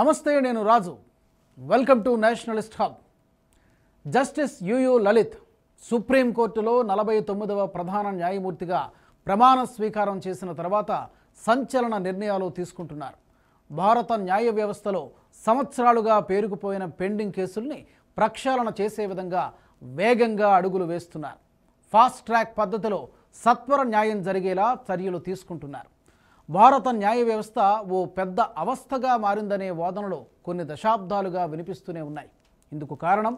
నమస్తే నేను Raju welcome to nationalist hub justice U U Lalit సుప్రీంకోర్టులో నలభై తొమ్మిదవ ప్రధాన న్యాయమూర్తిగా ప్రమాణ స్వీకారం చేసిన తర్వాత సంచలన నిర్ణయాలు తీసుకుంటున్నారు భారత న్యాయ వ్యవస్థలో సంవత్సరాలుగా పేరుకుపోయిన పెండింగ్ కేసుల్ని ప్రక్షాళన చేసే విధంగా వేగంగా అడుగులు వేస్తున్నారు ఫాస్ట్ ట్రాక్ పద్ధతిలో సత్వర న్యాయం జరిగేలా చర్యలు తీసుకుంటున్నారు భారత న్యాయ వ్యవస్థ ఓ పెద్ద అవస్థగా మారిందనే వాదనలు కొన్ని దశాబ్దాలుగా వినిపిస్తూనే ఉన్నాయి ఇందుకు కారణం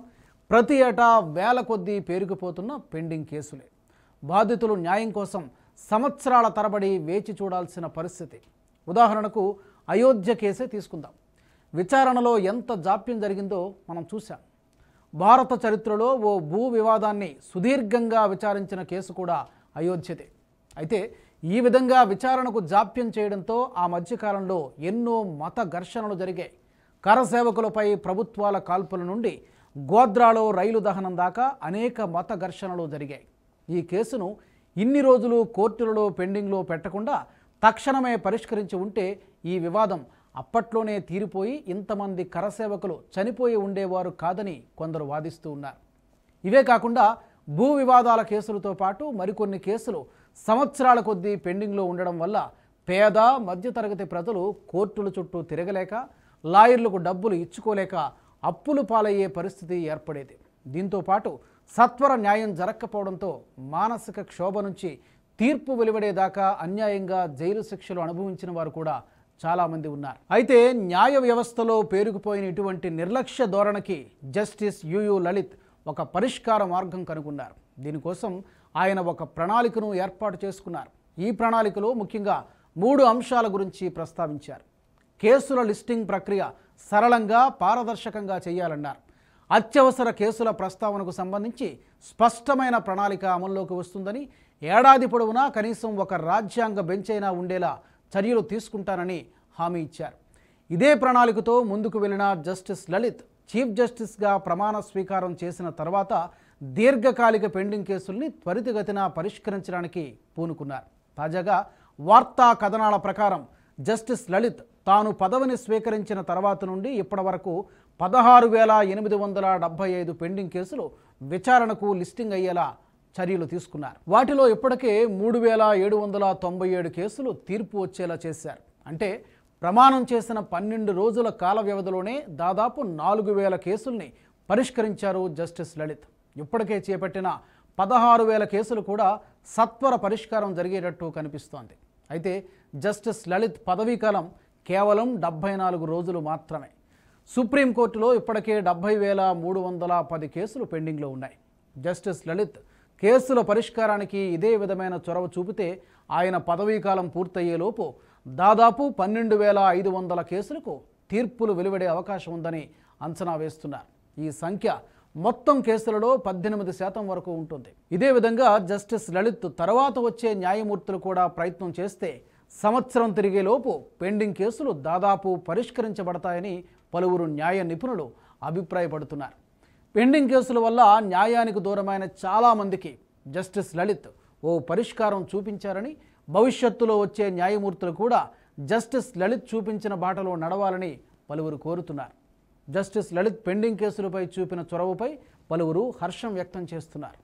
ప్రతి ఏటా వేల కొద్దీ పేరుకుపోతున్న పెండింగ్ కేసులే బాధితులు న్యాయం కోసం సంవత్సరాల తరబడి వేచి చూడాల్సిన పరిస్థితి ఉదాహరణకు అయోధ్య కేసే తీసుకుందాం విచారణలో ఎంత జాప్యం జరిగిందో మనం చూశాం భారత చరిత్రలో ఓ భూ వివాదాన్ని సుదీర్ఘంగా విచారించిన కేసు కూడా అయోధ్యదే అయితే ఈ విధంగా విచారణకు జాప్యం చేయడంతో ఆ మధ్యకాలంలో ఎన్నో మత ఘర్షణలు జరిగాయి కరసేవకులపై ప్రభుత్వాల కాల్పుల నుండి గోద్రాలో రైలు దహనం దాకా అనేక మత ఘర్షణలు జరిగాయి ఈ కేసును ఇన్ని రోజులు కోర్టులలో పెండింగ్లో పెట్టకుండా తక్షణమే పరిష్కరించి ఉంటే ఈ వివాదం అప్పట్లోనే తీరిపోయి ఇంతమంది కరసేవకులు చనిపోయి ఉండేవారు కాదని కొందరు వాదిస్తూ ఉన్నారు ఇవే కాకుండా భూ వివాదాల కేసులతో పాటు మరికొన్ని కేసులు సంవత్సరాల కొద్దీ పెండింగ్లో ఉండడం వల్ల పేద మధ్యతరగతి ప్రజలు కోర్టుల చుట్టూ తిరగలేక లాయర్లకు డబ్బులు ఇచ్చుకోలేక అప్పులు పాలయ్యే పరిస్థితి ఏర్పడేది దీంతో పాటు సత్వర న్యాయం జరగకపోవడంతో మానసిక క్షోభ నుంచి తీర్పు వెలువడేదాకా అన్యాయంగా జైలు శిక్షలు అనుభవించిన వారు కూడా చాలామంది ఉన్నారు అయితే న్యాయ వ్యవస్థలో పేరుకుపోయిన ఇటువంటి నిర్లక్ష్య ధోరణికి జస్టిస్ యుయు లలిత్ ఒక పరిష్కార మార్గం కనుగొన్నారు దీనికోసం ఆయన ఒక ప్రణాళికను ఏర్పాటు చేసుకున్నారు ఈ ప్రణాళికలో ముఖ్యంగా మూడు అంశాల గురించి ప్రస్తావించారు కేసుల లిస్టింగ్ ప్రక్రియ సరళంగా పారదర్శకంగా చేయాలన్నారు అత్యవసర కేసుల ప్రస్తావనకు సంబంధించి స్పష్టమైన ప్రణాళిక అమల్లోకి వస్తుందని ఏడాది పొడవునా కనీసం ఒక రాజ్యాంగ బెంచైనా ఉండేలా చర్యలు తీసుకుంటానని హామీ ఇచ్చారు ఇదే ప్రణాళికతో ముందుకు వెళ్లిన జస్టిస్ లలిత్ చీఫ్ జస్టిస్గా ప్రమాణ స్వీకారం చేసిన తర్వాత దీర్ఘకాలిక పెండింగ్ కేసుల్ని త్వరితగతిన పరిష్కరించడానికి పూనుకున్నారు తాజాగా వార్తా కథనాల ప్రకారం జస్టిస్ లలిత్ తాను పదవిని స్వీకరించిన తర్వాత నుండి ఇప్పటి వరకు పదహారు వేల ఎనిమిది వందల డెబ్బై ఐదు పెండింగ్ కేసులు విచారణకు లిస్టింగ్ అయ్యేలా చర్యలు తీసుకున్నారు వాటిలో ఇప్పటికే మూడు వేల ఏడు వందల తొంభై ఏడు కేసులు తీర్పు వచ్చేలా చేశారు అంటే ప్రమాణం చేసిన పన్నెండు రోజుల కాల వ్యవధిలోనే దాదాపు నాలుగు వేల కేసుల్ని పరిష్కరించారు జస్టిస్ లలిత్ ఇప్పటికే చేపట్టిన పదహారు వేల కేసులు కూడా సత్వర పరిష్కారం జరిగేటట్టు కనిపిస్తోంది అయితే జస్టిస్ లలిత్ పదవీకాలం కేవలం డెబ్భై నాలుగు రోజులు మాత్రమే సుప్రీంకోర్టులో ఇప్పటికే డెబ్భై వేల మూడు వందల పది కేసులు పెండింగ్లో ఉన్నాయి జస్టిస్ లలిత్ కేసుల పరిష్కారానికి ఇదే విధమైన చొరవ చూపితే ఆయన పదవీకాలం పూర్తయ్యేలోపు దాదాపు పన్నెండు వేల ఐదు వందల కేసులకు తీర్పులు వెలువడే అవకాశం ఉందని అంచనా వేస్తున్నారు ఈ సంఖ్య మొత్తం కేసులలో పద్దెనిమిది శాతం వరకు ఉంటుంది ఇదే విధంగా జస్టిస్ లలిత్ తర్వాత వచ్చే న్యాయమూర్తులు కూడా ప్రయత్నం చేస్తే సంవత్సరం తిరిగేలోపు పెండింగ్ కేసులు దాదాపు పరిష్కరించబడతాయని పలువురు న్యాయ నిపుణులు అభిప్రాయపడుతున్నారు పెండింగ్ కేసుల వల్ల న్యాయానికి దూరమైన చాలామందికి జస్టిస్ లలిత్ ఓ పరిష్కారం చూపించారని భవిష్యత్తులో వచ్చే న్యాయమూర్తులు కూడా జస్టిస్ లలిత్ చూపించిన బాటలో నడవాలని పలువురు కోరుతున్నారు జస్టిస్ లలిత్ పెండింగ్ కేసులపై చూపిన చొరవపై పలువురు హర్షం వ్యక్తం చేస్తున్నారు